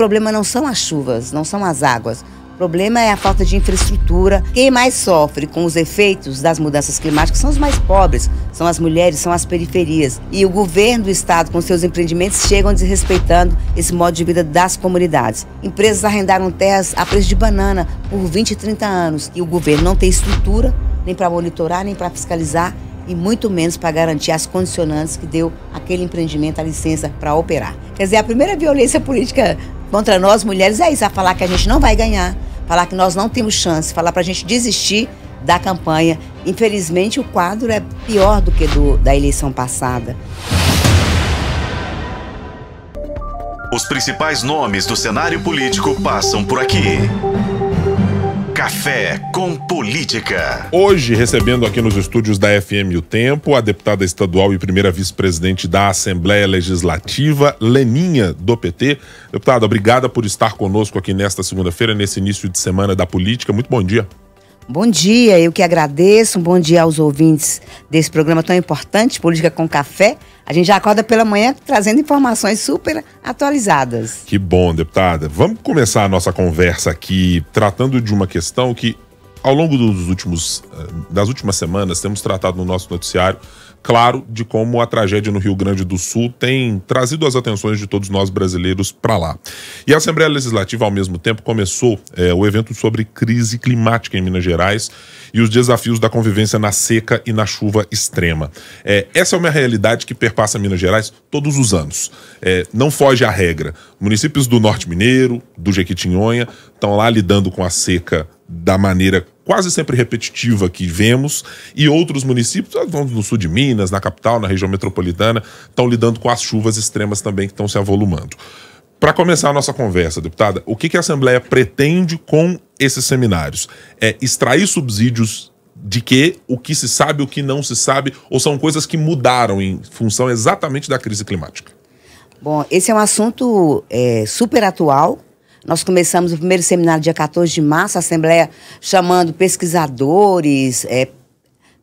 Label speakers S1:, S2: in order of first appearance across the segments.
S1: problema não são as chuvas, não são as águas. O problema é a falta de infraestrutura. Quem mais sofre com os efeitos das mudanças climáticas são os mais pobres, são as mulheres, são as periferias. E o governo do estado, com seus empreendimentos, chegam desrespeitando esse modo de vida das comunidades. Empresas arrendaram terras a preço de banana por 20 e 30 anos e o governo não tem estrutura nem para monitorar, nem para fiscalizar e muito menos para garantir as condicionantes que deu aquele empreendimento a licença para operar. Quer dizer, a primeira violência política contra nós mulheres é isso, a é falar que a gente não vai ganhar, falar que nós não temos chance, falar para a gente desistir da campanha. Infelizmente, o quadro é pior do que do, da eleição passada.
S2: Os principais nomes do cenário político passam por aqui. Café com Política. Hoje, recebendo aqui nos estúdios da FM O Tempo, a deputada estadual e primeira vice-presidente da Assembleia Legislativa, Leninha, do PT. Deputada, obrigada por estar conosco aqui nesta segunda-feira, nesse início de semana da política. Muito bom dia.
S1: Bom dia, eu que agradeço. Um bom dia aos ouvintes desse programa tão importante, Política com Café. A gente já acorda pela manhã trazendo informações super atualizadas.
S2: Que bom, deputada. Vamos começar a nossa conversa aqui tratando de uma questão que, ao longo dos últimos, eh, das últimas semanas, temos tratado no nosso noticiário claro de como a tragédia no Rio Grande do Sul tem trazido as atenções de todos nós brasileiros para lá. E a Assembleia Legislativa, ao mesmo tempo, começou é, o evento sobre crise climática em Minas Gerais e os desafios da convivência na seca e na chuva extrema. É, essa é uma realidade que perpassa Minas Gerais todos os anos. É, não foge à regra. Municípios do Norte Mineiro, do Jequitinhonha, estão lá lidando com a seca da maneira quase sempre repetitiva que vemos, e outros municípios, ah, no sul de Minas, na capital, na região metropolitana, estão lidando com as chuvas extremas também que estão se avolumando. Para começar a nossa conversa, deputada, o que, que a Assembleia pretende com esses seminários? É extrair subsídios de que o que se sabe, o que não se sabe, ou são coisas que mudaram em função exatamente da crise climática?
S1: Bom, esse é um assunto é, super atual, nós começamos o primeiro seminário dia 14 de março, a Assembleia chamando pesquisadores, é,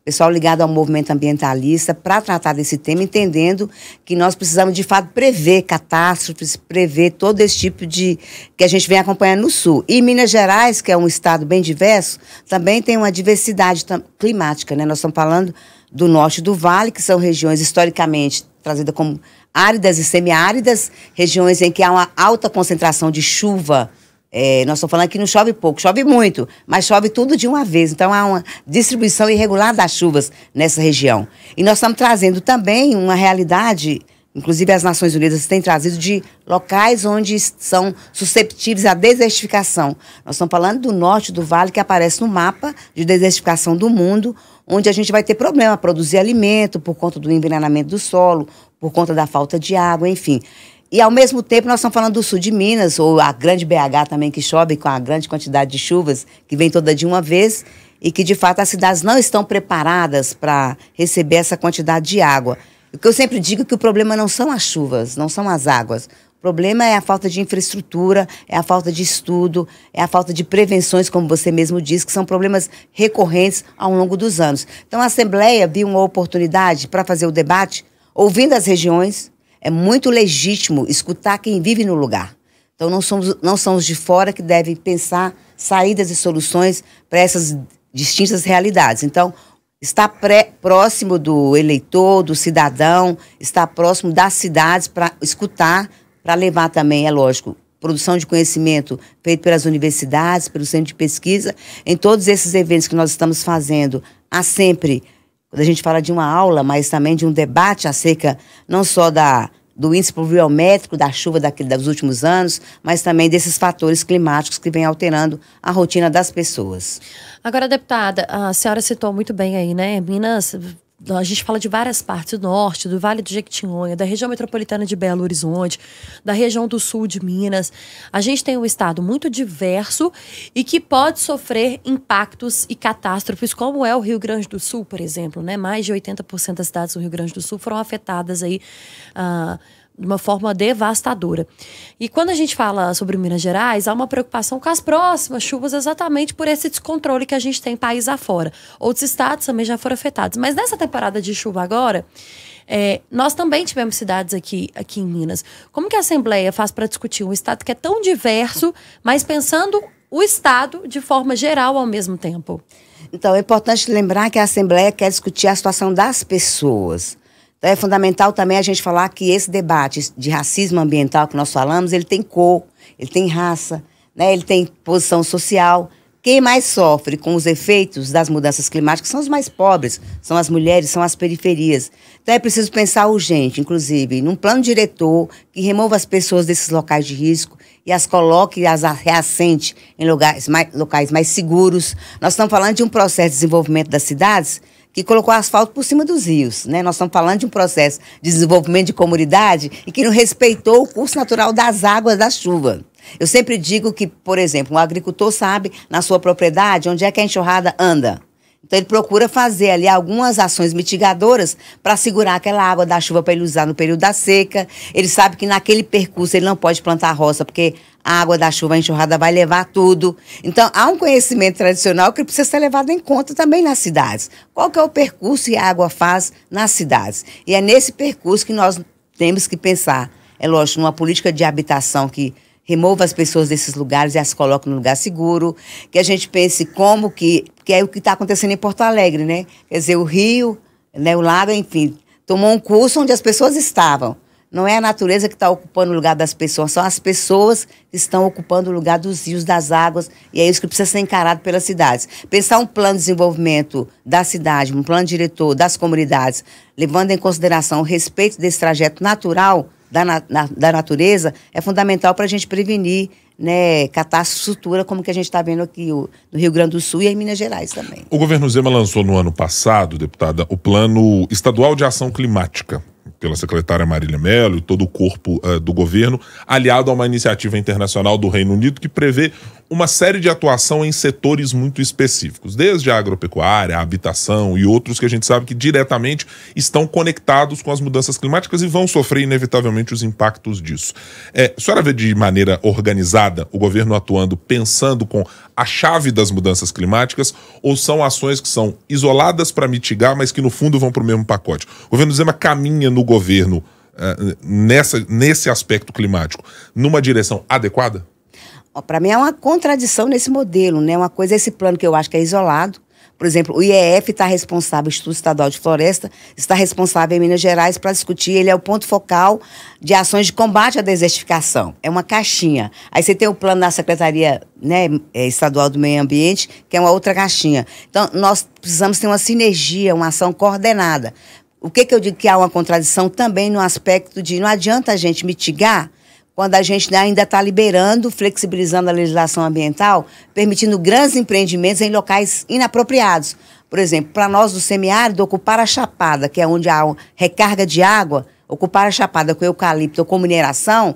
S1: pessoal ligado ao movimento ambientalista, para tratar desse tema, entendendo que nós precisamos, de fato, prever catástrofes, prever todo esse tipo de. que a gente vem acompanhando no Sul. E Minas Gerais, que é um estado bem diverso, também tem uma diversidade climática, né? Nós estamos falando do norte do vale, que são regiões historicamente trazida como áridas e semiáridas, regiões em que há uma alta concentração de chuva. É, nós estamos falando que não chove pouco, chove muito, mas chove tudo de uma vez. Então há uma distribuição irregular das chuvas nessa região. E nós estamos trazendo também uma realidade, inclusive as Nações Unidas têm trazido, de locais onde são susceptíveis à desertificação. Nós estamos falando do norte do vale que aparece no mapa de desertificação do mundo, onde a gente vai ter problema produzir alimento por conta do envenenamento do solo, por conta da falta de água, enfim. E ao mesmo tempo nós estamos falando do sul de Minas, ou a grande BH também que chove com a grande quantidade de chuvas que vem toda de uma vez e que de fato as cidades não estão preparadas para receber essa quantidade de água. O que eu sempre digo é que o problema não são as chuvas, não são as águas. O problema é a falta de infraestrutura, é a falta de estudo, é a falta de prevenções, como você mesmo diz, que são problemas recorrentes ao longo dos anos. Então, a Assembleia viu uma oportunidade para fazer o debate, ouvindo as regiões. É muito legítimo escutar quem vive no lugar. Então, não, somos, não são os de fora que devem pensar saídas e soluções para essas distintas realidades. Então, está próximo do eleitor, do cidadão, está próximo das cidades para escutar para levar também, é lógico, produção de conhecimento feito pelas universidades, pelo centro de pesquisa, em todos esses eventos que nós estamos fazendo, há sempre, quando a gente fala de uma aula, mas também de um debate acerca não só da do índice pluviométrico da chuva daquele, dos últimos anos, mas também desses fatores climáticos que vêm alterando a rotina das pessoas.
S3: Agora, deputada, a senhora citou muito bem aí, né? Minas a gente fala de várias partes, do norte, do Vale do Jequitinhonha, da região metropolitana de Belo Horizonte, da região do sul de Minas. A gente tem um estado muito diverso e que pode sofrer impactos e catástrofes, como é o Rio Grande do Sul, por exemplo, né? Mais de 80% das cidades do Rio Grande do Sul foram afetadas aí. Uh, de uma forma devastadora. E quando a gente fala sobre Minas Gerais, há uma preocupação com as próximas chuvas, exatamente por esse descontrole que a gente tem país afora. Outros estados também já foram afetados. Mas nessa temporada de chuva agora, é, nós também tivemos cidades aqui, aqui em Minas. Como que a Assembleia faz para discutir um estado que é tão diverso, mas pensando o estado de forma geral ao mesmo tempo?
S1: Então, é importante lembrar que a Assembleia quer discutir a situação das pessoas então é fundamental também a gente falar que esse debate de racismo ambiental que nós falamos, ele tem cor, ele tem raça, né? ele tem posição social. Quem mais sofre com os efeitos das mudanças climáticas são os mais pobres, são as mulheres, são as periferias. Então é preciso pensar urgente, inclusive, num plano diretor que remova as pessoas desses locais de risco e as coloque, as reassente em lugares mais, locais mais seguros. Nós estamos falando de um processo de desenvolvimento das cidades que colocou asfalto por cima dos rios. Né? Nós estamos falando de um processo de desenvolvimento de comunidade e que não respeitou o curso natural das águas da chuva. Eu sempre digo que, por exemplo, um agricultor sabe na sua propriedade onde é que a enxurrada anda. Então ele procura fazer ali algumas ações mitigadoras para segurar aquela água da chuva para ele usar no período da seca. Ele sabe que naquele percurso ele não pode plantar roça porque a água da chuva, a enxurrada vai levar tudo. Então há um conhecimento tradicional que precisa ser levado em conta também nas cidades. Qual que é o percurso que a água faz nas cidades? E é nesse percurso que nós temos que pensar. É lógico, numa política de habitação que remova as pessoas desses lugares e as coloque num lugar seguro, que a gente pense como que, que é o que está acontecendo em Porto Alegre, né? Quer dizer, o rio, né, o lago, enfim, tomou um curso onde as pessoas estavam. Não é a natureza que está ocupando o lugar das pessoas, são as pessoas que estão ocupando o lugar dos rios, das águas, e é isso que precisa ser encarado pelas cidades. Pensar um plano de desenvolvimento da cidade, um plano diretor das comunidades, levando em consideração o respeito desse trajeto natural, da, na, da natureza é fundamental para a gente prevenir né, catástrofe como que a gente está vendo aqui o, no Rio Grande do Sul e em Minas Gerais também.
S2: O governo Zema lançou no ano passado, deputada, o Plano Estadual de Ação Climática, pela secretária Marília Mello e todo o corpo uh, do governo, aliado a uma iniciativa internacional do Reino Unido que prevê uma série de atuação em setores muito específicos, desde a agropecuária, a habitação e outros que a gente sabe que diretamente estão conectados com as mudanças climáticas e vão sofrer inevitavelmente os impactos disso. É, a senhora vê de maneira organizada o governo atuando pensando com a chave das mudanças climáticas ou são ações que são isoladas para mitigar, mas que no fundo vão para o mesmo pacote? O governo Zema caminha no governo é, nessa, nesse aspecto climático numa direção adequada?
S1: Para mim é uma contradição nesse modelo, né? Uma coisa é esse plano que eu acho que é isolado. Por exemplo, o IEF está responsável, o Instituto Estadual de Floresta, está responsável em Minas Gerais para discutir, ele é o ponto focal de ações de combate à desertificação. É uma caixinha. Aí você tem o plano da Secretaria né, eh, Estadual do Meio Ambiente, que é uma outra caixinha. Então, nós precisamos ter uma sinergia, uma ação coordenada. O que, que eu digo que há uma contradição também no aspecto de não adianta a gente mitigar quando a gente ainda está liberando, flexibilizando a legislação ambiental, permitindo grandes empreendimentos em locais inapropriados. Por exemplo, para nós do semiárido, ocupar a chapada, que é onde há recarga de água, ocupar a chapada com eucalipto ou com mineração,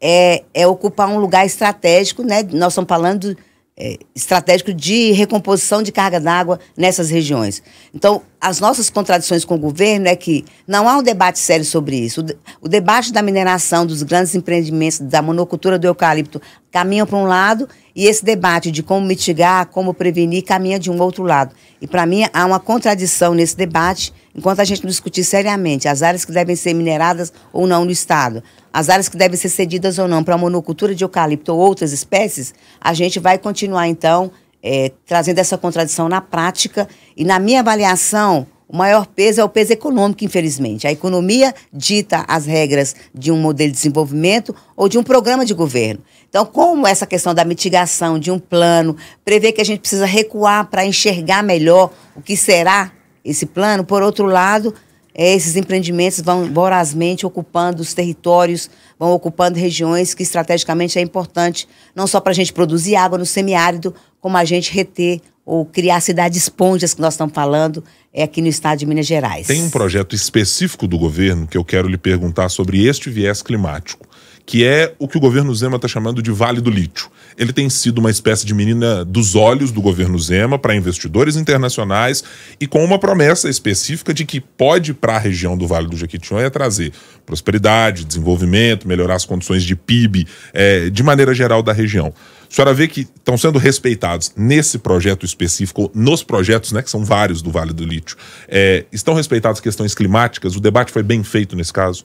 S1: é, é ocupar um lugar estratégico, né? Nós estamos falando de é, estratégico de recomposição de carga d'água nessas regiões. Então, as nossas contradições com o governo é que não há um debate sério sobre isso. O, o debate da mineração, dos grandes empreendimentos, da monocultura do eucalipto caminha para um lado e esse debate de como mitigar, como prevenir, caminha de um outro lado. E, para mim, há uma contradição nesse debate enquanto a gente não discutir seriamente as áreas que devem ser mineradas ou não no Estado, as áreas que devem ser cedidas ou não para a monocultura de eucalipto ou outras espécies, a gente vai continuar, então, é, trazendo essa contradição na prática. E, na minha avaliação, o maior peso é o peso econômico, infelizmente. A economia dita as regras de um modelo de desenvolvimento ou de um programa de governo. Então, como essa questão da mitigação de um plano prevê que a gente precisa recuar para enxergar melhor o que será esse plano. Por outro lado, é, esses empreendimentos vão vorazmente ocupando os territórios, vão ocupando regiões que estrategicamente é importante, não só para a gente produzir água no semiárido, como a gente reter ou criar cidades esponjas que nós estamos falando é aqui no estado de Minas Gerais. Tem um
S2: projeto específico do governo que eu quero lhe perguntar sobre este viés climático que é o que o governo Zema está chamando de Vale do Lítio. Ele tem sido uma espécie de menina dos olhos do governo Zema para investidores internacionais e com uma promessa específica de que pode para a região do Vale do Jequitinhonha é trazer prosperidade, desenvolvimento, melhorar as condições de PIB é, eh, de maneira geral da região. A senhora vê que estão sendo respeitados nesse projeto específico, nos projetos, né, que são vários do Vale do Lítio, é, estão respeitadas questões climáticas? O debate foi bem feito nesse caso?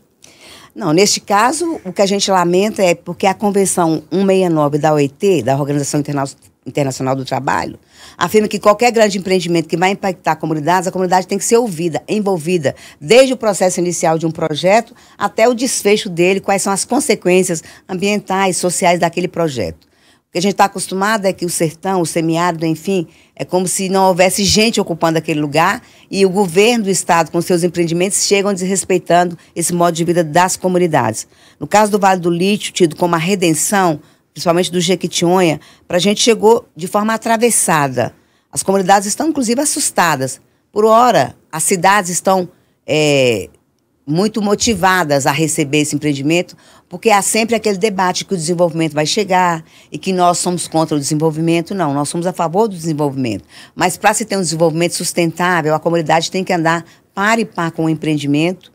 S1: Não, neste caso, o que a gente lamenta é porque a Convenção 169 da OIT, da Organização Interna Internacional do Trabalho, afirma que qualquer grande empreendimento que vai impactar comunidades, a comunidade tem que ser ouvida, envolvida, desde o processo inicial de um projeto até o desfecho dele, quais são as consequências ambientais, sociais daquele projeto. O que a gente está acostumado é que o sertão, o semiárido, enfim, é como se não houvesse gente ocupando aquele lugar e o governo do estado, com seus empreendimentos, chegam desrespeitando esse modo de vida das comunidades. No caso do Vale do Lítio, tido como a redenção, principalmente do Jequitinhonha, para a gente chegou de forma atravessada. As comunidades estão, inclusive, assustadas. Por hora, as cidades estão é, muito motivadas a receber esse empreendimento, porque há sempre aquele debate que o desenvolvimento vai chegar e que nós somos contra o desenvolvimento. Não, nós somos a favor do desenvolvimento. Mas para se ter um desenvolvimento sustentável, a comunidade tem que andar par e par com o empreendimento.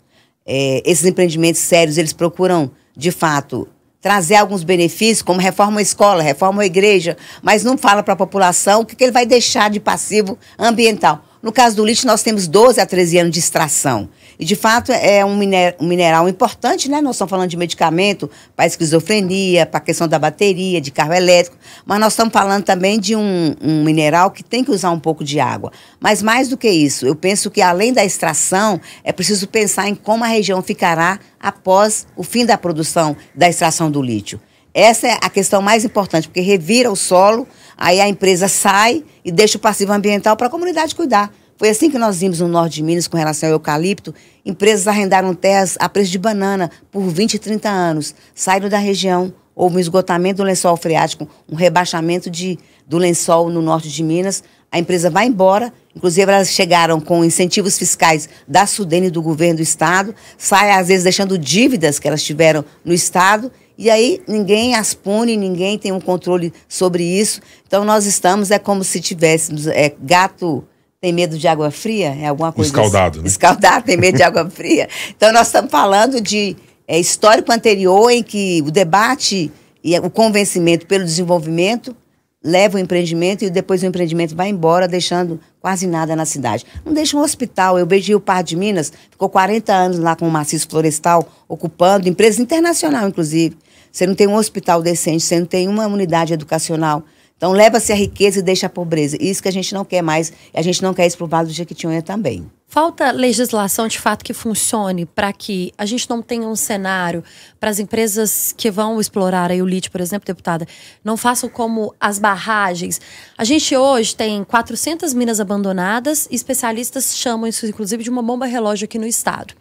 S1: É, esses empreendimentos sérios, eles procuram, de fato, trazer alguns benefícios, como reforma a escola, reforma a igreja, mas não fala para a população o que, que ele vai deixar de passivo ambiental. No caso do lixo, nós temos 12 a 13 anos de extração. E, de fato, é, é um, miner um mineral importante, né? Nós estamos falando de medicamento para esquizofrenia, para a questão da bateria, de carro elétrico, mas nós estamos falando também de um, um mineral que tem que usar um pouco de água. Mas mais do que isso, eu penso que além da extração, é preciso pensar em como a região ficará após o fim da produção da extração do lítio. Essa é a questão mais importante, porque revira o solo, aí a empresa sai e deixa o passivo ambiental para a comunidade cuidar. Foi assim que nós vimos no norte de Minas com relação ao eucalipto. Empresas arrendaram terras a preço de banana por 20 e 30 anos, saíram da região, houve um esgotamento do lençol freático, um rebaixamento de, do lençol no norte de Minas. A empresa vai embora, inclusive elas chegaram com incentivos fiscais da Sudene e do governo do estado, sai às vezes deixando dívidas que elas tiveram no estado, e aí ninguém as pune, ninguém tem um controle sobre isso. Então nós estamos é como se tivéssemos é, gato tem medo de água fria? É alguma coisa. Escaldado, assim. né? Escaldado, tem medo de água fria. Então, nós estamos falando de é, histórico anterior em que o debate e o convencimento pelo desenvolvimento leva o empreendimento e depois o empreendimento vai embora, deixando quase nada na cidade. Não deixa um hospital. Eu beijei o Par de Minas, ficou 40 anos lá com o maciço florestal, ocupando, empresa internacional, inclusive. Você não tem um hospital decente, você não tem uma unidade educacional, então leva-se a riqueza e deixa a pobreza. Isso que a gente não quer mais, a gente não quer isso para o Vale do Jequitinhonha também.
S3: Falta legislação de fato que funcione para que a gente não tenha um cenário para as empresas que vão explorar aí o lítio, por exemplo, deputada, não façam como as barragens. A gente hoje tem 400 minas abandonadas, e especialistas chamam isso inclusive de uma bomba relógio aqui no estado.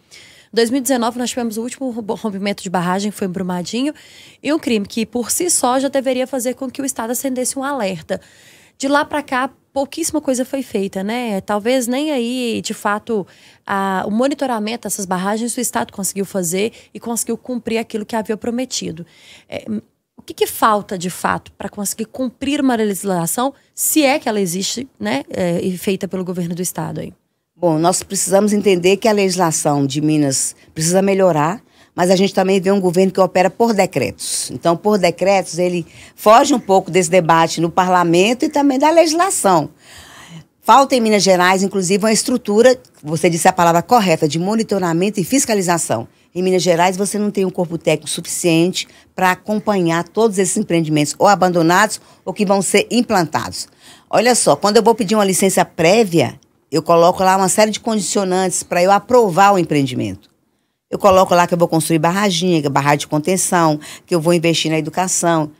S3: 2019 nós tivemos o último rompimento de barragem, foi em Brumadinho, e um crime que por si só já deveria fazer com que o Estado acendesse um alerta. De lá para cá, pouquíssima coisa foi feita, né? Talvez nem aí, de fato, a, o monitoramento dessas barragens o Estado conseguiu fazer e conseguiu cumprir aquilo que havia prometido. É, hum, o que, que, falta, de fato, para conseguir cumprir uma legislação, se é que ela existe, né? É, e feita pelo
S1: governo do Estado aí? Bom, nós precisamos entender que a legislação de Minas precisa melhorar, mas a gente também vê um governo que opera por decretos. Então, por decretos, ele foge um pouco desse debate no parlamento e também da legislação. Falta em Minas Gerais, inclusive, uma estrutura, você disse a palavra correta, de monitoramento e fiscalização. Em Minas Gerais, você não tem um corpo técnico suficiente para acompanhar todos esses empreendimentos, ou abandonados, ou que vão ser implantados. Olha só, quando eu vou pedir uma licença prévia, eu coloco lá uma série de condicionantes para eu aprovar o empreendimento. Eu coloco lá que eu vou construir barraginha, é barragem de contenção, que eu vou investir na educação.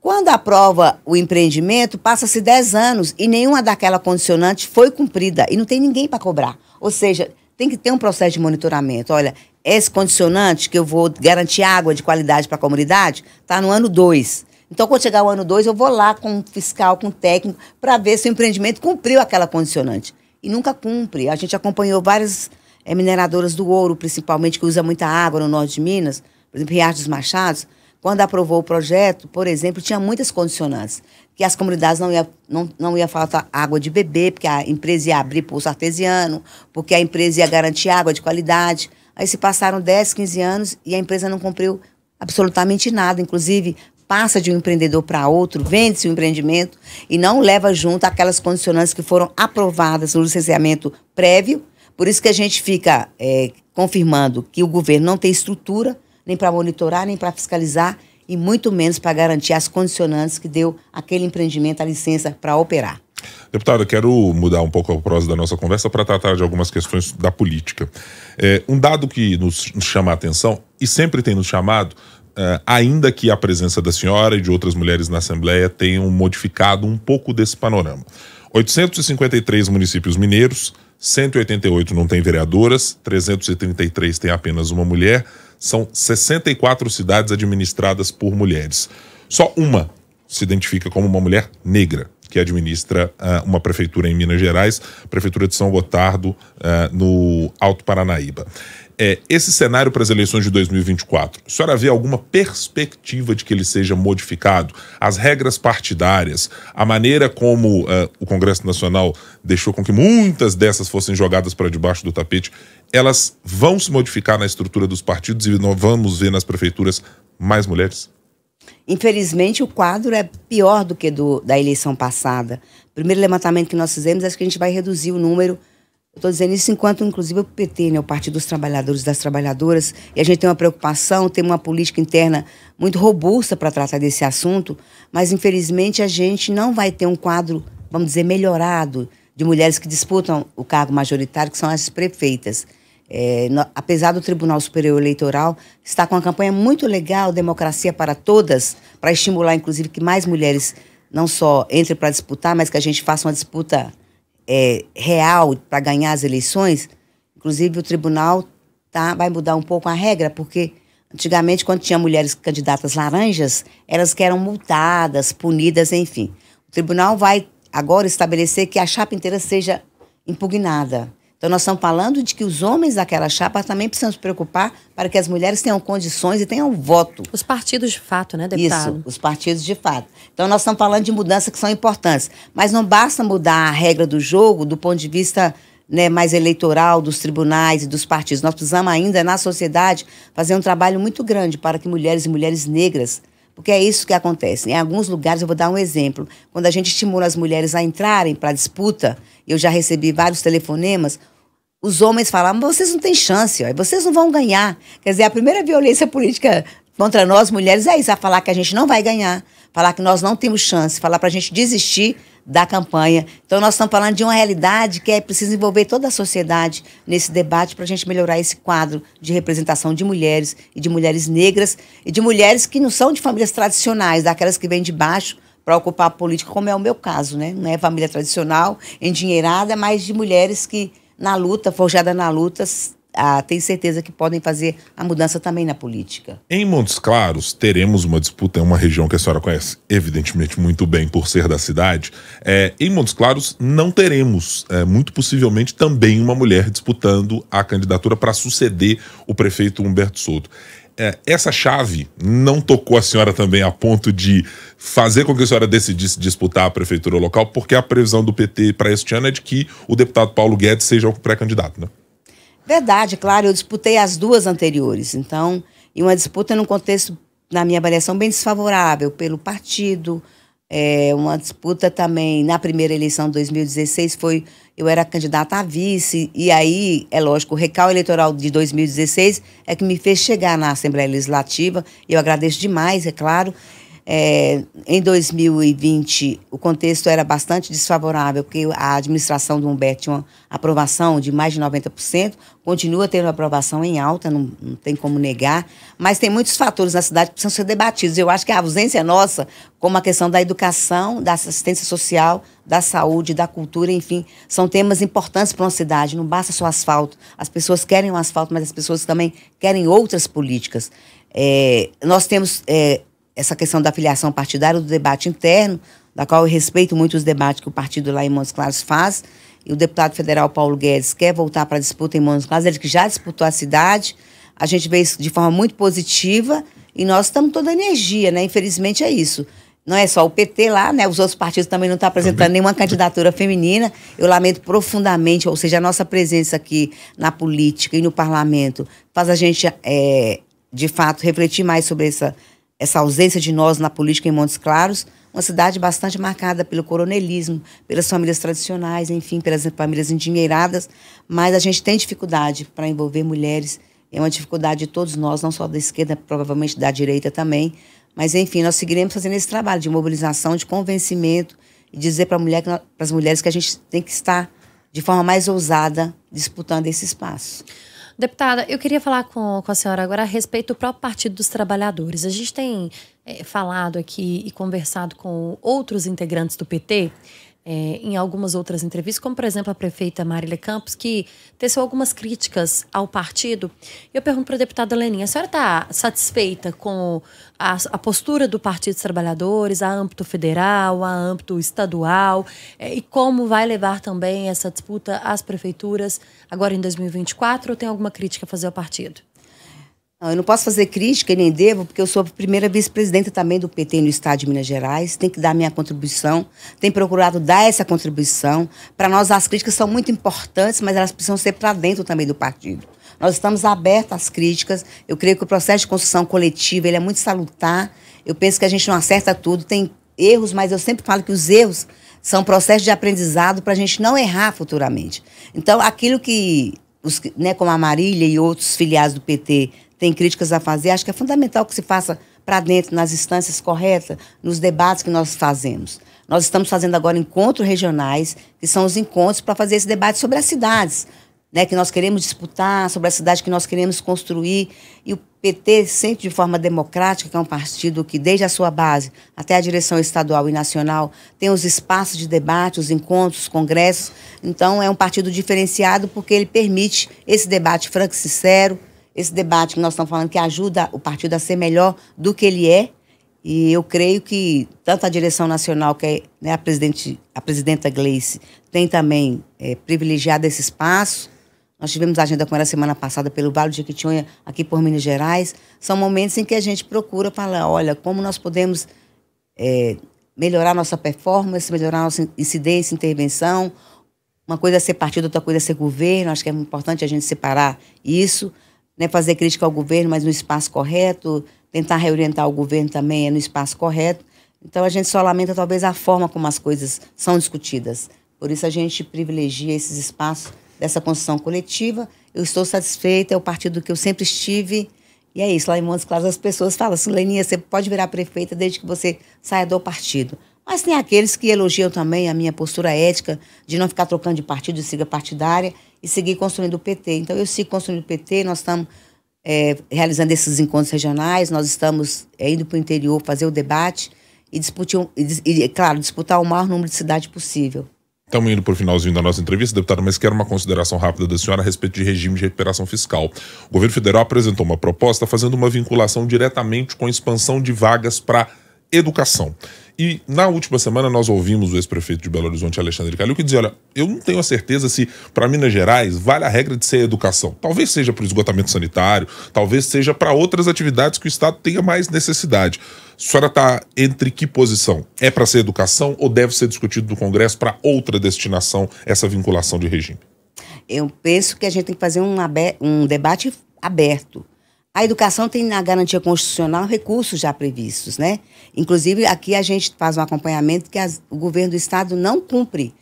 S1: Quando aprova o empreendimento, passa-se 10 anos e nenhuma daquela condicionante foi cumprida e não tem ninguém para cobrar. Ou seja, tem que ter um processo de monitoramento. Olha, esse condicionante que eu vou garantir água de qualidade para a comunidade está no ano 2. Então, quando chegar o ano 2, eu vou lá com o um fiscal, com o um técnico, para ver se o empreendimento cumpriu aquela condicionante e nunca cumpre. A gente acompanhou várias é, mineradoras do ouro, principalmente, que usa muita água no norte de Minas, por exemplo, Riacho dos Machados. Quando aprovou o projeto, por exemplo, tinha muitas condicionantes, que as comunidades não ia, não, não ia faltar água de beber, porque a empresa ia abrir poço artesiano, porque a empresa ia garantir água de qualidade. Aí se passaram 10, 15 anos e a empresa não cumpriu absolutamente nada. Inclusive, passa de um empreendedor para outro, vende-se o um empreendimento e não leva junto aquelas condicionantes que foram aprovadas no licenciamento prévio. Por isso que a gente fica é, confirmando que o governo não tem estrutura nem para monitorar, nem para fiscalizar e muito menos para garantir as condicionantes que deu aquele empreendimento a licença para operar.
S2: Deputado, quero mudar um pouco a prosa da nossa conversa para tratar de algumas questões da política. É, um dado que nos chama a atenção e sempre tem nos chamado Uh, ainda que a presença da senhora e de outras mulheres na Assembleia tenham modificado um pouco desse panorama. 853 municípios mineiros, 188 não têm vereadoras, 333 têm apenas uma mulher, são 64 cidades administradas por mulheres. Só uma se identifica como uma mulher negra, que administra uh, uma prefeitura em Minas Gerais, prefeitura de São Gotardo, uh, no Alto Paranaíba é, esse cenário para as eleições de 2024, a senhora vê alguma perspectiva de que ele seja modificado? As regras partidárias, a maneira como uh, o Congresso Nacional deixou com que muitas dessas fossem jogadas para debaixo do tapete, elas vão se modificar na estrutura dos partidos e nós vamos ver nas prefeituras mais mulheres?
S1: Infelizmente, o quadro é pior do que do, da eleição passada. O primeiro levantamento que nós fizemos, acho que a gente vai reduzir o número estou dizendo isso enquanto, inclusive, o PT, né, o Partido dos Trabalhadores e das Trabalhadoras, e a gente tem uma preocupação, tem uma política interna muito robusta para tratar desse assunto, mas, infelizmente, a gente não vai ter um quadro, vamos dizer, melhorado de mulheres que disputam o cargo majoritário, que são as prefeitas. É, no, apesar do Tribunal Superior Eleitoral estar com uma campanha muito legal, Democracia para Todas, para estimular, inclusive, que mais mulheres não só entrem para disputar, mas que a gente faça uma disputa é, real para ganhar as eleições, inclusive o tribunal tá, vai mudar um pouco a regra, porque antigamente, quando tinha mulheres candidatas laranjas, elas que eram multadas, punidas, enfim. O tribunal vai agora estabelecer que a chapa inteira seja impugnada. Então, nós estamos falando de que os homens daquela chapa também precisam se preocupar para que as mulheres tenham condições e tenham voto. Os partidos de fato, né, deputado? Isso, os partidos de fato. Então, nós estamos falando de mudanças que são importantes. Mas não basta mudar a regra do jogo do ponto de vista né, mais eleitoral dos tribunais e dos partidos. Nós precisamos ainda, na sociedade, fazer um trabalho muito grande para que mulheres e mulheres negras, porque é isso que acontece. Em alguns lugares, eu vou dar um exemplo, quando a gente estimula as mulheres a entrarem para a disputa, eu já recebi vários telefonemas, os homens falavam, vocês não têm chance, ó, vocês não vão ganhar. Quer dizer, a primeira violência política contra nós, mulheres, é isso, a é falar que a gente não vai ganhar, falar que nós não temos chance, falar para a gente desistir da campanha. Então, nós estamos falando de uma realidade que é preciso envolver toda a sociedade nesse debate para a gente melhorar esse quadro de representação de mulheres e de mulheres negras e de mulheres que não são de famílias tradicionais, daquelas que vêm de baixo, para ocupar a política, como é o meu caso, né? Não é família tradicional, endinheirada, mas de mulheres que, na luta, forjada na luta, ah, tem certeza que podem fazer a mudança também na política.
S2: Em Montes Claros, teremos uma disputa, é uma região que a senhora conhece, evidentemente, muito bem por ser da cidade. É, em Montes Claros, não teremos, é, muito possivelmente, também uma mulher disputando a candidatura para suceder o prefeito Humberto Souto. É, essa chave não tocou a senhora também a ponto de fazer com que a senhora decidisse disputar a prefeitura local, porque a previsão do PT para este ano é de que o deputado Paulo Guedes seja o pré-candidato, né?
S1: Verdade, claro. Eu disputei as duas anteriores. Então, em uma disputa num contexto, na minha avaliação, bem desfavorável pelo partido, é, uma disputa também na primeira eleição de 2016 foi eu era candidata a vice e aí é lógico o recal eleitoral de 2016 é que me fez chegar na Assembleia Legislativa eu agradeço demais é claro é, em 2020, o contexto era bastante desfavorável, porque a administração do Humberto tinha uma aprovação de mais de 90%, continua tendo aprovação em alta, não, não, tem como negar, mas tem muitos fatores na cidade que precisam ser debatidos. Eu acho que a ausência nossa, como a questão da educação, da assistência social, da saúde, da cultura, enfim, são temas importantes para uma cidade. Não basta só asfalto. As pessoas querem o um asfalto, mas as pessoas também querem outras políticas. É, nós temos. É, essa questão da filiação partidária, do debate interno, da qual eu respeito muito os debates que o partido lá em Montes Claros faz. E o deputado federal Paulo Guedes quer voltar para a disputa em Montes Claros, ele que já disputou a cidade. A gente vê isso de forma muito positiva e nós estamos toda energia, né? Infelizmente é isso. Não é só o PT lá, né? Os outros partidos também não estão tá apresentando também. nenhuma candidatura feminina. Eu lamento profundamente, ou seja, a nossa presença aqui na política e no parlamento faz a gente, é, de fato, refletir mais sobre essa essa ausência de nós na política em Montes Claros, uma cidade bastante marcada pelo coronelismo, pelas famílias tradicionais, enfim, pelas famílias endinheiradas, mas a gente tem dificuldade para envolver mulheres, é uma dificuldade de todos nós, não só da esquerda, provavelmente da direita também, mas enfim, nós seguiremos fazendo esse trabalho de mobilização, de convencimento e dizer para mulher, as mulheres que a gente tem que estar de forma mais ousada disputando esse espaço.
S3: Deputada, eu queria falar com, com a senhora agora a respeito do próprio Partido dos Trabalhadores. A gente tem é, falado aqui e conversado com outros integrantes do PT é, em algumas outras entrevistas, como por exemplo a prefeita Marília Campos, que teceu algumas críticas ao partido. Eu pergunto para a deputada Leninha, a senhora está satisfeita com a, a, postura do Partido dos Trabalhadores, a âmbito federal, a âmbito estadual, é, e como vai levar também essa disputa às prefeituras agora em 2024 ou tem alguma crítica a fazer ao partido?
S1: Não, eu não posso fazer crítica e nem devo, porque eu sou a primeira vice-presidenta também do PT no Estado de Minas Gerais. Tem que dar minha contribuição, tem procurado dar essa contribuição. Para nós, as críticas são muito importantes, mas elas precisam ser para dentro também do partido. Nós estamos abertos às críticas. Eu creio que o processo de construção coletiva ele é muito salutar. Eu penso que a gente não acerta tudo, tem erros, mas eu sempre falo que os erros são processos de aprendizado para a gente não errar futuramente. Então, aquilo que, os, né, como a Marília e outros filiados do PT tem críticas a fazer. Acho que é fundamental que se faça para dentro, nas instâncias corretas, nos debates que nós fazemos. Nós estamos fazendo agora encontros regionais, que são os encontros para fazer esse debate sobre as cidades, né, que nós queremos disputar, sobre a cidade que nós queremos construir. E o PT, sempre de forma democrática, que é um partido que, desde a sua base até a direção estadual e nacional, tem os espaços de debate, os encontros, os congressos. Então, é um partido diferenciado porque ele permite esse debate franco e sincero, esse debate que nós estamos falando, que ajuda o partido a ser melhor do que ele é. E eu creio que tanto a direção nacional, que é né, a, presidente, a presidenta Gleice, tem também é, privilegiado esse espaço. Nós tivemos agenda com ela semana passada pelo Vale de Jequitinhonha, aqui por Minas Gerais. São momentos em que a gente procura falar, olha, como nós podemos é, melhorar nossa performance, melhorar nossa incidência, intervenção. Uma coisa é ser partido, outra coisa é ser governo. Acho que é importante a gente separar isso né, fazer crítica ao governo, mas no espaço correto, tentar reorientar o governo também é no espaço correto. Então a gente só lamenta talvez a forma como as coisas são discutidas. Por isso a gente privilegia esses espaços dessa construção coletiva. Eu estou satisfeita, é o partido que eu sempre estive. E é isso, lá em Montes Claros as pessoas falam assim, Leninha, você pode virar prefeita desde que você saia do partido. Mas tem aqueles que elogiam também a minha postura ética de não ficar trocando de partido, de siga partidária e seguir construindo o PT. Então, eu sigo construindo o PT, nós estamos é, realizando esses encontros regionais, nós estamos é, indo para o interior fazer o debate e, discutir, e, e, é claro, disputar o maior número de cidades possível.
S2: Estamos indo para o finalzinho da nossa entrevista, deputada, mas quero uma consideração rápida da senhora a respeito de regime de recuperação fiscal. O governo federal apresentou uma proposta fazendo uma vinculação diretamente com a expansão de vagas para educação. E na última semana nós ouvimos o ex-prefeito de Belo Horizonte, Alexandre Calil, que dizia: olha, eu não tenho a certeza se para Minas Gerais vale a regra de ser educação. Talvez seja para o esgotamento sanitário, talvez seja para outras atividades que o Estado tenha mais necessidade. A senhora está entre que posição? É para ser educação ou deve ser discutido no Congresso para outra destinação essa vinculação de regime?
S1: Eu penso que a gente tem que fazer um, um debate aberto a educação tem na garantia constitucional recursos já previstos, né? Inclusive, aqui a gente faz um acompanhamento que as, o governo do Estado não cumpre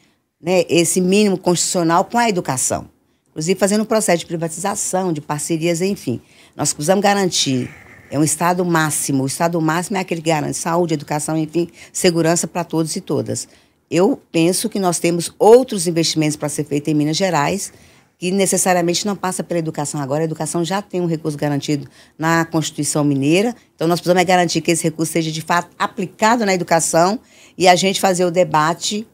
S1: né, esse mínimo constitucional com a educação. Inclusive, fazendo um processo de privatização, de parcerias, enfim. Nós precisamos garantir. É um Estado máximo. O Estado máximo é aquele que garante saúde, educação, enfim, segurança para todos e todas. Eu penso que nós temos outros investimentos para ser feitos em Minas Gerais que necessariamente não passa pela educação agora. A educação já tem um recurso garantido na Constituição Mineira, então nós precisamos é garantir que esse recurso seja de fato aplicado na educação e a gente fazer o debate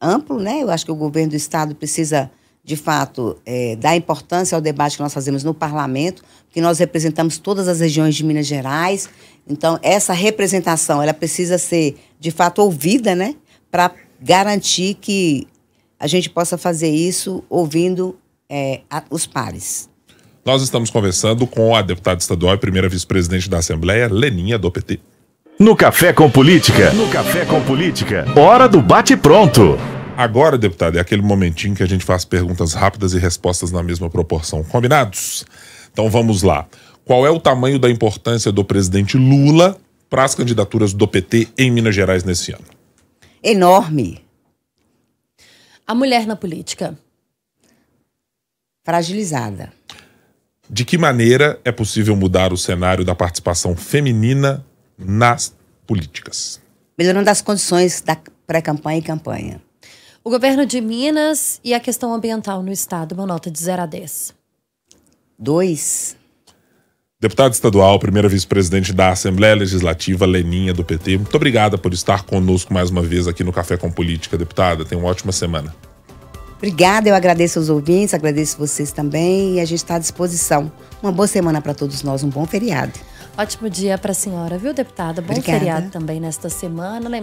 S1: amplo, né? Eu acho que o governo do estado precisa de fato, é, dar importância ao debate que nós fazemos no parlamento, que nós representamos todas as regiões de Minas Gerais. Então, essa representação, ela precisa ser, de fato, ouvida, né? Para garantir que a gente possa fazer isso ouvindo é, a, os pares.
S2: Nós estamos conversando com a deputada estadual e primeira vice-presidente da Assembleia, Leninha do PT. No Café com Política. No Café com Política. Hora do bate-pronto. Agora, deputado, é aquele momentinho que a gente faz perguntas rápidas e respostas na mesma proporção. Combinados? Então vamos lá. Qual é o tamanho da importância do presidente Lula para as candidaturas do PT em Minas Gerais nesse ano?
S1: Enorme. A mulher na política fragilizada.
S2: De que maneira é possível mudar o cenário da participação feminina nas políticas?
S1: Melhorando as condições da pré-campanha e campanha.
S3: O governo de Minas e a questão ambiental no estado, uma nota de 0 a 10.
S1: 2. Deputado
S2: estadual, primeira vice-presidente da Assembleia Legislativa, Leninha do PT, muito obrigada por estar conosco mais uma vez aqui no Café com Política, deputada. Tenha uma ótima semana.
S1: Obrigada, eu agradeço aos ouvintes, agradeço vocês também e a gente está à disposição. Uma boa semana para todos nós, um bom feriado.
S3: Ótimo dia para a senhora, viu, deputada? Bom Obrigada. feriado também nesta semana.